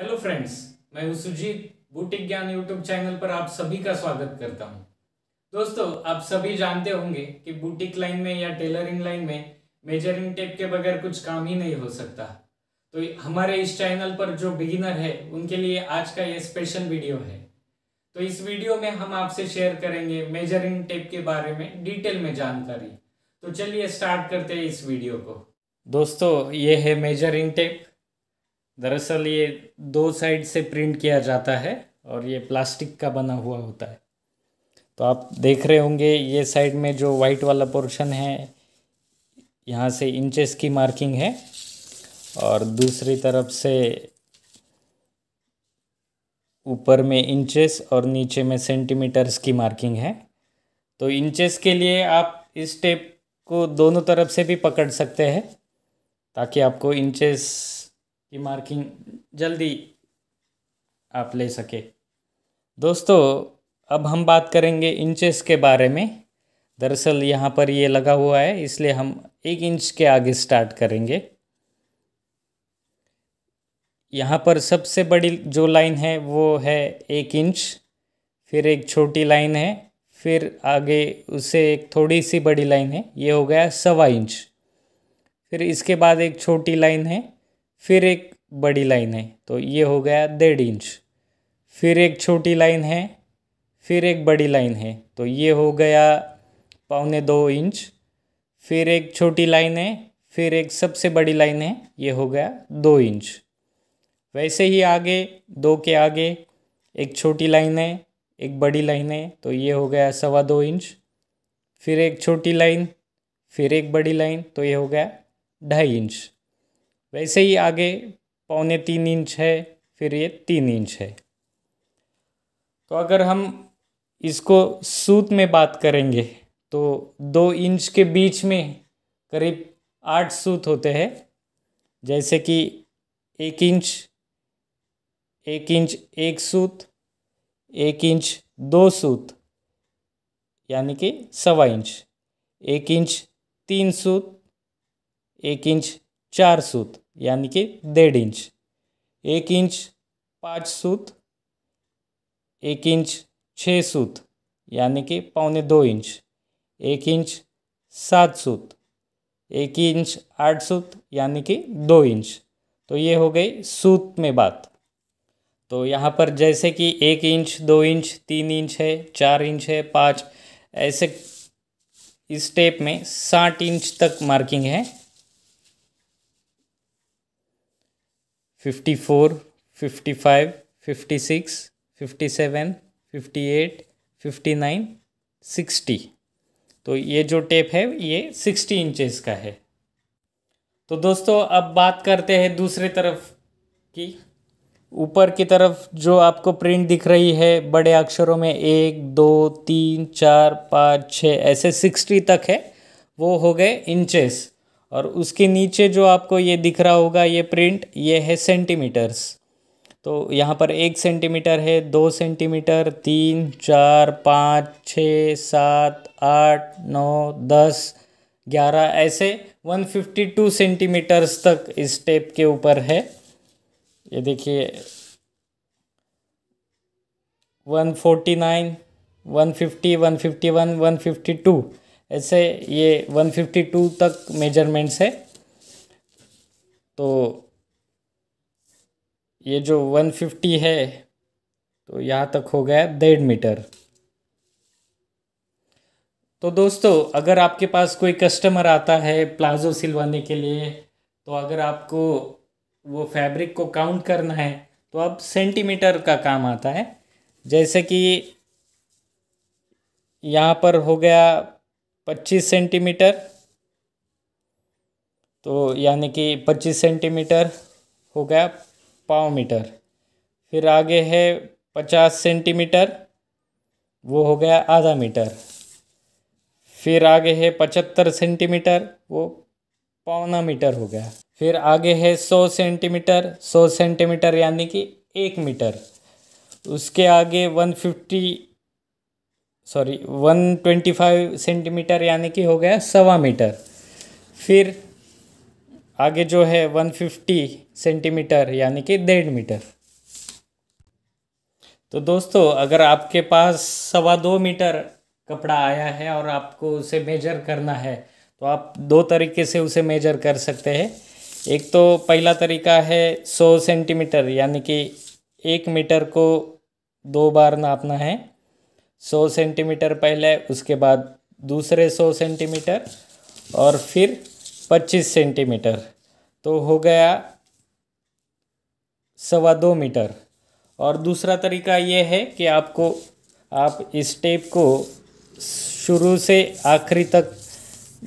hello friends मैं हूं Sujit boutique ज्ञान यूट्यूब चैनल पर आप सभी का स्वागत करता हूं दोस्तों आप सभी जानते होंगे कि बुटिक लाइन में या टेलरिंग लाइन में मेजरिंग टेप के बगैर कुछ काम ही नहीं हो सकता तो हमारे इस चैनल पर जो बिगिनर है उनके लिए आज का ये स्पेशल वीडियो है तो इस वीडियो में हम आपसे शेयर करेंगे मेजरिंग टेप के बारे में डिटेल में जानकारी तो चलिए स्टार्ट करते हैं इस वीडियो को दोस्तों ये है मेजरिंग टेप दरअसल ये दो साइड से प्रिंट किया जाता है और ये प्लास्टिक का बना हुआ होता है तो आप देख रहे होंगे ये साइड में जो वाइट वाला पोर्शन है यहाँ से इंचेस की मार्किंग है और दूसरी तरफ से ऊपर में इंचेस और नीचे में सेंटीमीटर्स की मार्किंग है तो इंचेस के लिए आप इस टेप को दोनों तरफ से भी पकड़ सकते हैं ताकि आपको इंचेस की मार्किंग जल्दी आप ले सके दोस्तों अब हम बात करेंगे इंचेस के बारे में दरअसल यहाँ पर ये लगा हुआ है इसलिए हम एक इंच के आगे स्टार्ट करेंगे यहाँ पर सबसे बड़ी जो लाइन है वो है एक इंच फिर एक छोटी लाइन है फिर आगे उससे एक थोड़ी सी बड़ी लाइन है ये हो गया सवा इंच फिर इसके बाद एक छोटी लाइन है फिर एक बड़ी लाइन है तो ये हो गया डेढ़ इंच फिर एक छोटी लाइन है फिर एक बड़ी लाइन है तो ये हो गया पौने दो इंच फिर एक छोटी लाइन है फिर एक सबसे बड़ी लाइन है ये हो गया दो इंच वैसे ही आगे दो के आगे एक छोटी लाइन है एक बड़ी लाइन है तो ये हो गया सवा दो इंच फिर एक छोटी लाइन फिर एक बड़ी लाइन तो ये हो गया ढाई इंच वैसे ही आगे पौने तीन इंच है फिर ये तीन इंच है तो अगर हम इसको सूत में बात करेंगे तो दो इंच के बीच में करीब आठ सूत होते हैं जैसे कि एक इंच एक इंच एक सूत एक इंच दो सूत यानी कि सवा इंच एक इंच तीन सूत एक इंच चार सूत यानी कि डेढ़ इंच एक इंच पाँच सूत एक इंच छः सूत यानी कि पौने दो इंच एक इंच सात सूत एक इंच आठ सूत यानी कि दो इंच तो ये हो गई सूत में बात तो यहाँ पर जैसे कि एक इंच दो इंच तीन इंच है चार इंच है पाँच ऐसे स्टेप में साठ इंच तक मार्किंग है fifty four fifty five fifty six fifty seven fifty eight fifty nine sixty तो ये जो टेप है ये सिक्सटी इंचेस का है तो दोस्तों अब बात करते हैं दूसरी तरफ की ऊपर की तरफ जो आपको प्रिंट दिख रही है बड़े अक्षरों में एक दो तीन चार पाँच छः ऐसे सिक्सटी तक है वो हो गए इंचेस और उसके नीचे जो आपको ये दिख रहा होगा ये प्रिंट ये है सेंटीमीटर्स तो यहाँ पर एक सेंटीमीटर है दो सेंटीमीटर तीन चार पाँच छ सात आठ नौ दस ग्यारह ऐसे 152 सेंटीमीटर्स तक इस टेप के ऊपर है ये देखिए 149, 150, 151, 152 ऐसे ये 152 तक मेजरमेंट्स है तो ये जो 150 है तो यहाँ तक हो गया डेढ़ मीटर तो दोस्तों अगर आपके पास कोई कस्टमर आता है प्लाजो सिलवाने के लिए तो अगर आपको वो फैब्रिक को काउंट करना है तो अब सेंटीमीटर का काम आता है जैसे कि यहाँ पर हो गया पच्चीस सेंटीमीटर तो यानी कि पच्चीस सेंटीमीटर हो गया पाव मीटर फिर आगे है पचास सेंटीमीटर वो हो गया आधा मीटर फिर आगे है पचहत्तर सेंटीमीटर वो पौना मीटर हो गया फिर आगे है सौ सेंटीमीटर सौ सेंटीमीटर यानी कि एक मीटर उसके आगे one fifty sorry one twenty five centimetre यानी कि हो गया सवा मीटर फिर आगे जो है वन फिफ्टी सेंटीमीटर यानी कि डेढ़ मीटर तो दोस्तों अगर आपके पास सवा दो मीटर कपड़ा आया है और आपको उसे मेजर करना है तो आप दो तरीके से उसे मेजर कर सकते हैं एक तो पहला तरीका है सौ सेंटीमीटर यानी कि एक मीटर को दो बार नापना है सौ सेंटीमीटर पहले उसके बाद दूसरे सौ सेंटीमीटर और फिर पच्चीस सेंटीमीटर तो हो गया सवा दो मीटर और दूसरा तरीका ये है कि आपको आप इस टेप को शुरू से आखिरी तक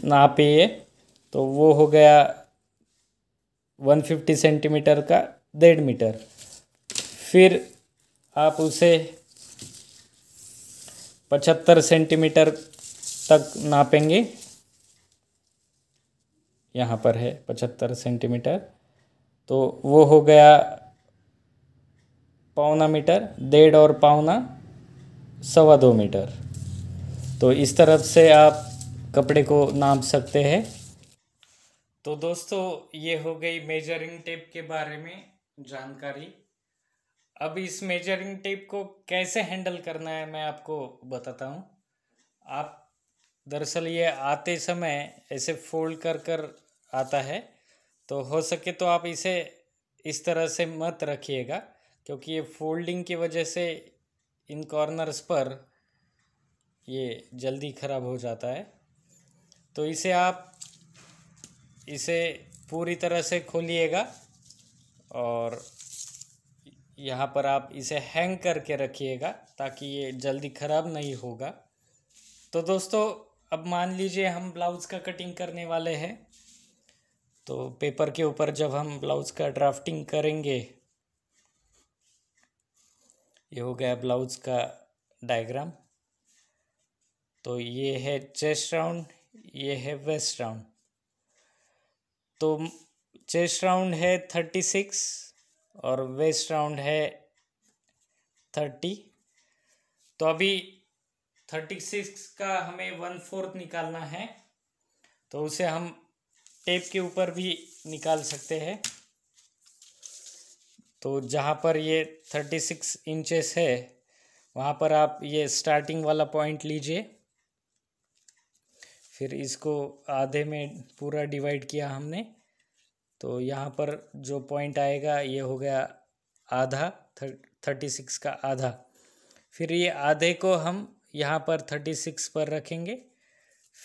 नापिए तो वो हो गया 150 सेंटीमीटर का डेढ़ मीटर फिर आप उसे पचहत्तर सेंटीमीटर तक नापेंगे यहाँ पर है पचहत्तर सेंटीमीटर तो वो हो गया पौना मीटर डेढ़ और पौना सवा दो मीटर तो इस तरफ से आप कपड़े को नाप सकते हैं तो दोस्तों ये हो गई मेजरिंग टेप के बारे में जानकारी अब इस मेजरिंग टेप को कैसे हैंडल करना है मैं आपको बताता हूँ आप दरअसल ये आते समय ऐसे फोल्ड कर कर आता है तो हो सके तो आप इसे इस तरह से मत रखिएगा क्योंकि ये फोल्डिंग की वजह से इन कॉर्नर्स पर ये जल्दी ख़राब हो जाता है तो इसे आप इसे पूरी तरह से खोलिएगा और यहाँ पर आप इसे हैंग करके रखिएगा ताकि ये जल्दी ख़राब नहीं होगा तो दोस्तों अब मान लीजिए हम ब्लाउज़ का कटिंग करने वाले हैं तो पेपर के ऊपर जब हम ब्लाउज़ का ड्राफ्टिंग करेंगे ये हो गया ब्लाउज़ का डायग्राम तो ये है चेस्ट राउंड ये है वेस्ट राउंड तो चेस्ट राउंड है थर्टी सिक्स और वेस्ट राउंड है थर्टी तो अभी थर्टी सिक्स का हमें वन फोर्थ निकालना है तो उसे हम टेप के ऊपर भी निकाल सकते हैं तो जहाँ पर ये थर्टी सिक्स इंचेस है वहाँ पर आप ये स्टार्टिंग वाला पॉइंट लीजिए फिर इसको आधे में पूरा डिवाइड किया हमने तो यहाँ पर जो पॉइंट आएगा ये हो गया आधा थर्टी सिक्स का आधा फिर ये आधे को हम यहाँ पर थर्टी सिक्स पर रखेंगे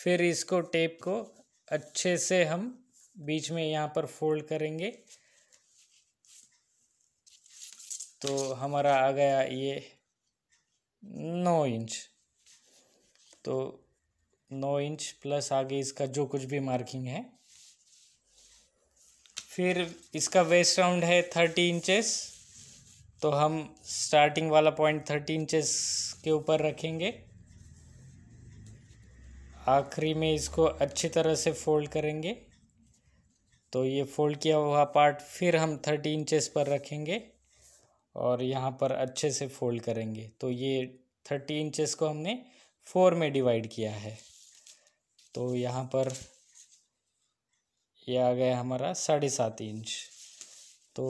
फिर इसको टेप को अच्छे से हम बीच में यहाँ पर फोल्ड करेंगे तो हमारा आ गया ये नौ इंच तो नौ इंच प्लस आगे इसका जो कुछ भी मार्किंग है फिर इसका वेस्ट राउंड है थर्टी इंचेस तो हम स्टार्टिंग वाला पॉइंट थर्टी इंचेस के ऊपर रखेंगे आखिरी में इसको अच्छी तरह से फोल्ड करेंगे तो ये फोल्ड किया हुआ पार्ट फिर हम थर्टी इंचेस पर रखेंगे और यहाँ पर अच्छे से फोल्ड करेंगे तो ये थर्टी इंचेस को हमने फोर में डिवाइड किया है तो यहाँ पर ये आ गया हमारा साढ़े सात इंच तो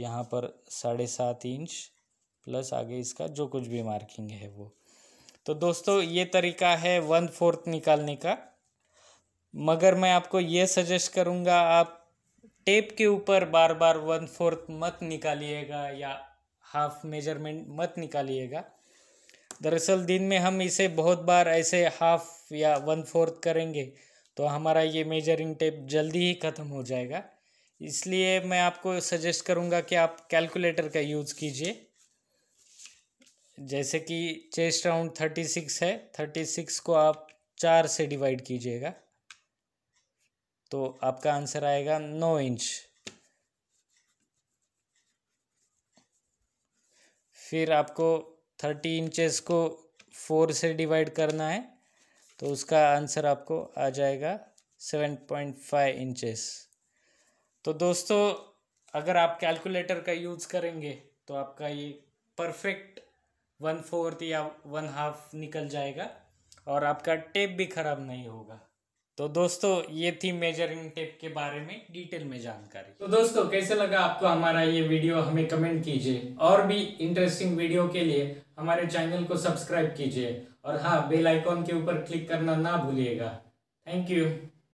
यहाँ पर साढ़े सात इंच प्लस आगे इसका जो कुछ भी मार्किंग है वो तो दोस्तों ये तरीका है वन फोर्थ निकालने का मगर मैं आपको ये सजेस्ट करूँगा आप टेप के ऊपर बार बार वन फोर्थ मत निकालिएगा या हाफ मेजरमेंट मत निकालिएगा दरअसल दिन में हम इसे बहुत बार ऐसे हाफ या वन फोर्थ करेंगे तो हमारा ये मेजरिंग टेप जल्दी ही ख़त्म हो जाएगा इसलिए मैं आपको सजेस्ट करूँगा कि आप कैलकुलेटर का यूज़ कीजिए जैसे कि चेस्ट राउंड थर्टी सिक्स है थर्टी सिक्स को आप चार से डिवाइड कीजिएगा तो आपका आंसर आएगा नौ इंच फिर आपको थर्टी इंचेस को फोर से डिवाइड करना है तो उसका आंसर आपको आ जाएगा सेवन पॉइंट फाइव इंचेस तो दोस्तों अगर आप कैलकुलेटर का यूज़ करेंगे तो आपका ये परफेक्ट वन फोर्थ या वन हाफ निकल जाएगा और आपका टेप भी ख़राब नहीं होगा तो दोस्तों ये थी मेजरिंग टेप के बारे में डिटेल में जानकारी तो दोस्तों कैसे लगा आपको हमारा ये वीडियो हमें कमेंट कीजिए और भी इंटरेस्टिंग वीडियो के लिए हमारे चैनल को सब्सक्राइब कीजिए और हाँ बेल आइकॉन के ऊपर क्लिक करना ना भूलिएगा थैंक यू